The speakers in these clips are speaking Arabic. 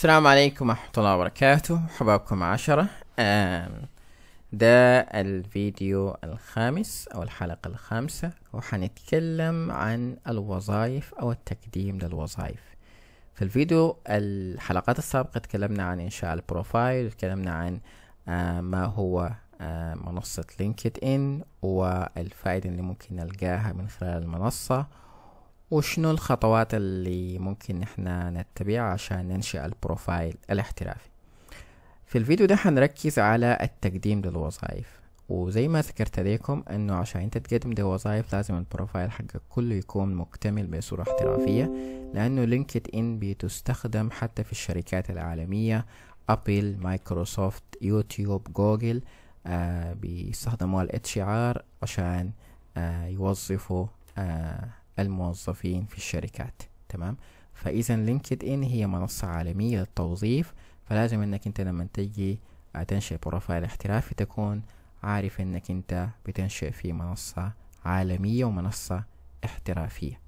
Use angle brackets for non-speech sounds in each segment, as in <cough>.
السلام عليكم ورحمة الله وبركاته حبابكم عشرة ده الفيديو الخامس أو الحلقة الخامسة وحنتكلم عن الوظائف أو التقديم للوظائف في الفيديو الحلقات السابقة تكلمنا عن إنشاء البروفايل تكلمنا عن آه، ما هو آه، منصة لينكد إن والفائدة اللي ممكن نلقاها من خلال المنصة وشنو الخطوات اللي ممكن احنا نتبعها عشان ننشئ البروفايل الاحترافي في الفيديو ده حنركز على التقديم للوظائف وزي ما ذكرت لكم انه عشان انت تقدم لوظائف لازم البروفايل حقك كله يكون مكتمل بصورة احترافية لانه لينكد ان بتستخدم حتى في الشركات العالمية ابل مايكروسوفت يوتيوب جوجل آه بيستخدموها الاتش ار عشان آه يوظفوا آه الموظفين في الشركات تمام فاذا لينكد ان هي منصه عالميه للتوظيف فلازم انك انت لما تجي تنشئ بروفايل احترافي تكون عارف انك انت بتنشئ في منصه عالميه ومنصه احترافيه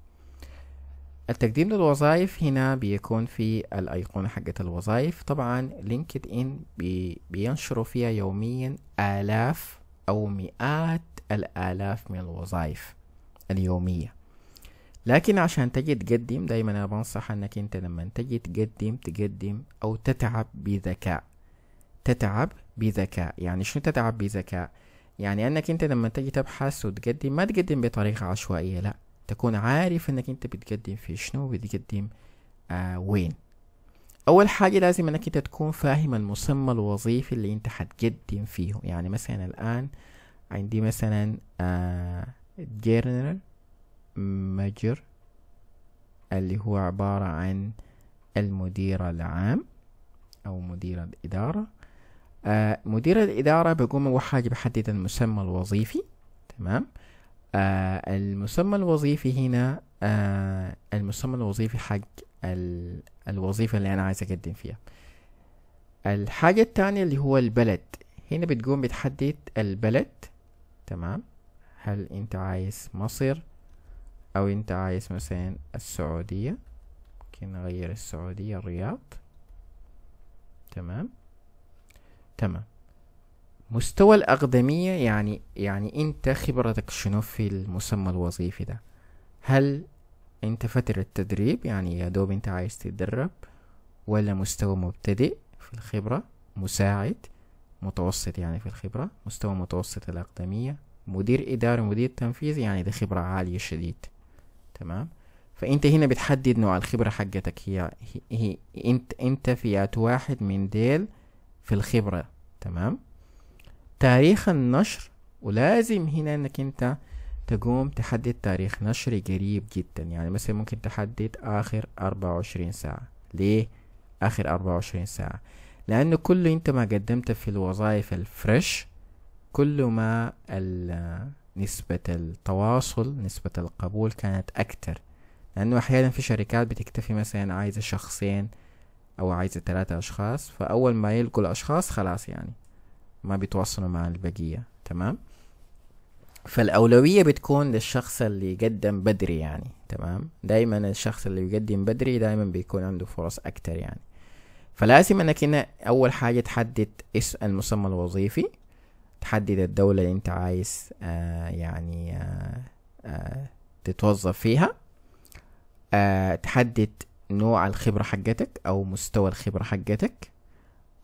التقديم للوظائف هنا بيكون في الأيقونة حقت الوظائف طبعا لينكد إن بي بينشروا فيها يوميا آلاف أو مئات الآلاف من الوظائف اليومية لكن عشان تجي تقدم دايما انا بنصح انك انت لما تجي تقدم تقدم او تتعب بذكاء تتعب بذكاء يعني شنو تتعب بذكاء يعني انك انت لما تجي تبحث وتقدم ما تقدم بطريقة عشوائية لا تكون عارف انك انت بتقدم في شنو بتقدم آه وين اول حاجة لازم انك انت تكون فاهم المسمى الوظيفي اللي انت حتقدم فيه يعني مثلا الان عندي مثلا آه جيرنر ماجر اللي هو عبارة عن المدير العام أو مدير الإدارة آه مدير الإدارة بيقوم أول حاجة بحدد المسمى الوظيفي تمام آه المسمى الوظيفي هنا آه المسمى الوظيفي حق الوظيفة اللي أنا عايز أقدم فيها الحاجة التانية اللي هو البلد هنا بتقوم بتحدد البلد تمام هل أنت عايز مصر او انت عايز مثلا السعودية ممكن نغير السعودية الرياض تمام تمام مستوى الأقدمية يعني يعني أنت خبرتك شنو في المسمى الوظيفي ده هل أنت فترة تدريب يعني يا دوب أنت عايز تتدرب ولا مستوى مبتدئ في الخبرة مساعد متوسط يعني في الخبرة مستوى متوسط الأقدمية مدير إداري مدير تنفيذي يعني ده خبرة عالية شديد تمام فانت هنا بتحدد نوع الخبره حقتك هي, هي انت انت فئات واحد من ديل في الخبره تمام تاريخ النشر ولازم هنا انك انت تقوم تحدد تاريخ نشر قريب جدا يعني مثلا ممكن تحدد اخر اربعة وعشرين ساعة ليه اخر اربعة وعشرين ساعة لانه كل انت ما قدمت في الوظائف الفريش كل ما نسبة التواصل نسبة القبول كانت أكتر لأنه أحيانا في شركات بتكتفي مثلا عايزة شخصين أو عايزة ثلاثة أشخاص فأول ما يلقوا الأشخاص خلاص يعني ما بيتواصلوا مع البقية تمام فالأولوية بتكون للشخص اللي يقدم بدري يعني تمام دايما الشخص اللي يقدم بدري دايما بيكون عنده فرص أكتر يعني فلازم انك هنا اول حاجة تحدد اسم المسمى الوظيفي تحدد الدولة اللي انت عايز آه يعني آه آه تتوظف فيها آه تحدد نوع الخبرة حقتك أو مستوى الخبرة حقتك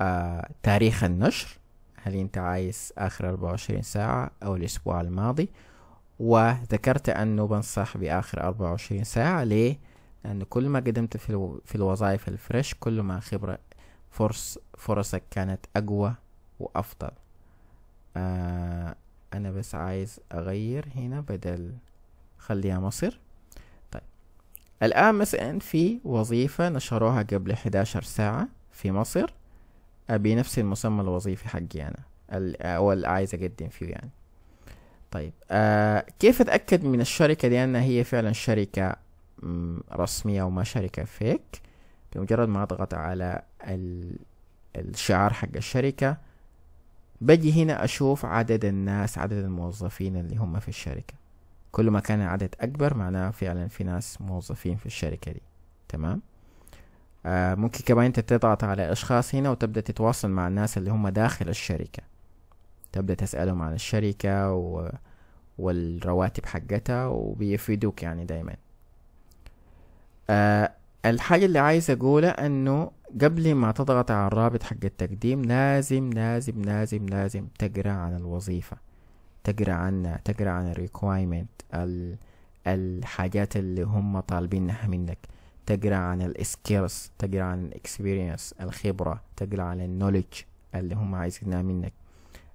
آه تاريخ النشر هل انت عايز آخر 24 ساعة أو الأسبوع الماضي وذكرت أنه بنصح بآخر 24 ساعة ليه؟ لان كل ما قدمت في, الو... في الوظائف الفريش كل ما خبرة فرص فرصك كانت أقوى وأفضل آه انا بس عايز اغير هنا بدل خليها مصر طيب الان مثلا في وظيفة نشروها قبل 11 ساعة في مصر ابي نفس المسمى الوظيفي حقي انا او اللي عايز اقدم فيه يعني طيب آه كيف اتاكد من الشركة دي انها هي فعلا شركة رسمية وما شركة فيك بمجرد ما اضغط على الشعار حق الشركة باجي هنا اشوف عدد الناس عدد الموظفين اللي هم في الشركة كل ما كان العدد اكبر معناه فعلا في ناس موظفين في الشركة دي تمام آه ممكن كمان انت تضغط على اشخاص هنا وتبدأ تتواصل مع الناس اللي هم داخل الشركة تبدأ تسألهم عن الشركة و... والرواتب حقتها وبيفيدوك يعني دايما آه الحاجة اللي عايز اقولها انه قبل ما تضغط على الرابط حق التقديم لازم لازم لازم لازم تقرا عن الوظيفة تقرا عنها تقرا عن الريكوايرمنت الحاجات اللي هم طالبينها منك تقرا عن السكيلز تقرا عن الاكسبيرينس الخبرة تقرا عن النولج اللي هم عايزينها منك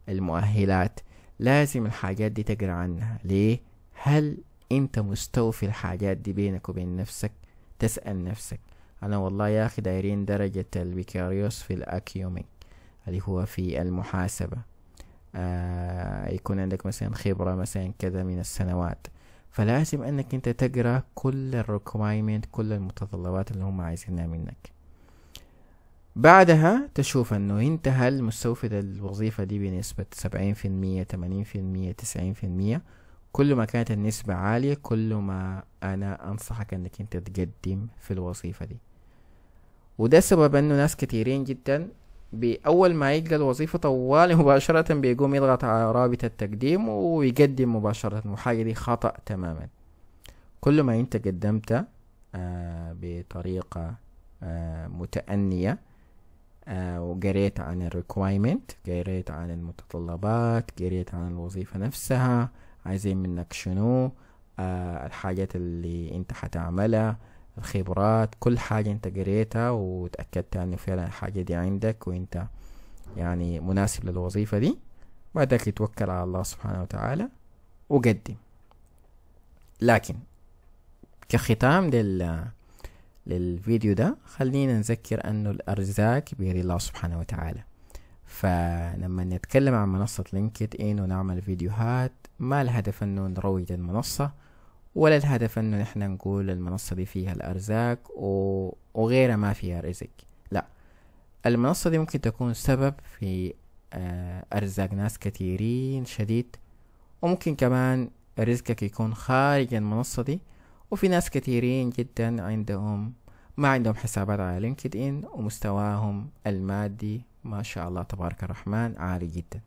المؤهلات لازم الحاجات دي تقرا عنها ليه هل انت مستوفي الحاجات دي بينك وبين نفسك تسأل نفسك أنا والله يا أخي دايرين درجة البيكالوريوس في الاكيومينج اللي هو في المحاسبة آه يكون عندك مثلا خبرة مثلا كذا من السنوات فلازم أنك أنت تقرأ كل الريكوايرمنت كل المتطلبات اللي هم عايزينها منك بعدها تشوف أنه أنت هل مستوفد الوظيفة دي بنسبة سبعين في المية تمانين في المية تسعين في المية كل ما كانت النسبة عالية كل ما أنا أنصحك أنك أنت تقدم في الوظيفة دي وده سبب انه ناس كتيرين جدا بأول ما يلقى الوظيفة طوال <laughs> مباشرة بيقوم يضغط على رابط التقديم ويقدم مباشرة وحاجة دي خطأ تماما كل ما انت قدمت آه بطريقة آه متأنية آه وقريت عن الريكوايرمنت قريت عن المتطلبات قريت عن الوظيفة نفسها عايزين منك شنو آه، الحاجات اللي انت حتعملها الخبرات كل حاجة انت قريتها وتأكدت انه يعني فعلا الحاجة دي عندك وانت يعني مناسب للوظيفة دي بعدك يتوكل على الله سبحانه وتعالى وقدم لكن كختام لل للفيديو ده خلينا نذكر انه الارزاق بيد الله سبحانه وتعالى فلما نتكلم عن منصة لينكد ان ونعمل فيديوهات ما الهدف انه نروج المنصة ولا الهدف انه نحن نقول المنصة دي فيها الارزاق وغيرها ما فيها رزق لا المنصة دي ممكن تكون سبب في آه، ارزاق ناس كثيرين شديد وممكن كمان رزقك يكون خارج المنصة دي وفي ناس كتيرين جدا عندهم ما عندهم حسابات على لينكد ان ومستواهم المادي ما شاء الله تبارك الرحمن عالي جدا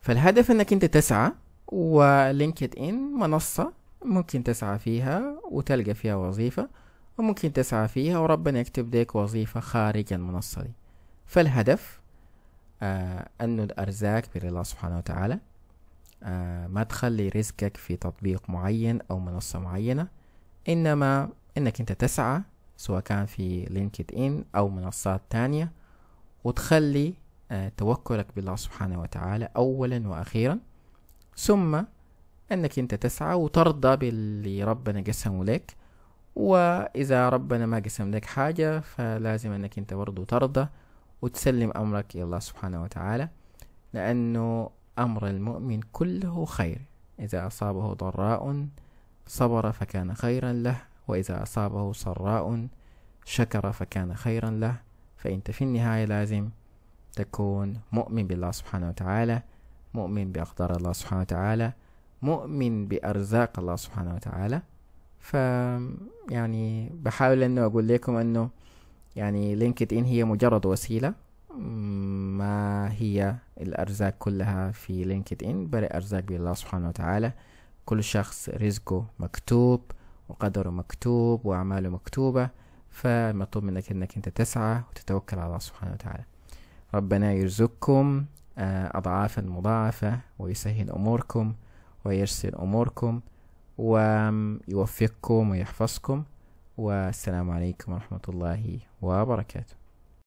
فالهدف انك انت تسعى ولينكد ان منصة ممكن تسعى فيها وتلقى فيها وظيفة وممكن تسعى فيها وربنا يكتب لك وظيفة خارج المنصة دي فالهدف آه أنه الأرزاق من الله سبحانه وتعالى آه ما تخلي رزقك في تطبيق معين أو منصة معينة إنما إنك أنت تسعى سواء كان في لينكد إن أو منصات تانية وتخلي آه توكلك بالله سبحانه وتعالى أولا وأخيرا ثم أنك أنت تسعى وترضى باللي ربنا قسمه لك وإذا ربنا ما قسم لك حاجة فلازم أنك أنت برضو ترضى وتسلم أمرك إلى الله سبحانه وتعالى لأنه أمر المؤمن كله خير إذا أصابه ضراء صبر فكان خيرا له وإذا أصابه سراء شكر فكان خيرا له فأنت في النهاية لازم تكون مؤمن بالله سبحانه وتعالى مؤمن بأقدار الله سبحانه وتعالى مؤمن بأرزاق الله سبحانه وتعالى ف يعني بحاول انه اقول لكم انه يعني لينكد ان هي مجرد وسيلة ما هي الأرزاق كلها في لينكد إن بل أرزاق بالله سبحانه وتعالى كل شخص رزقه مكتوب وقدره مكتوب وأعماله مكتوبة فمطلوب منك أنك أنت تسعى وتتوكل على الله سبحانه وتعالى ربنا يرزقكم آه، أضعافا مضاعفة ويسهل أموركم ويرسل أموركم ويوفقكم ويحفظكم والسلام عليكم ورحمة الله وبركاته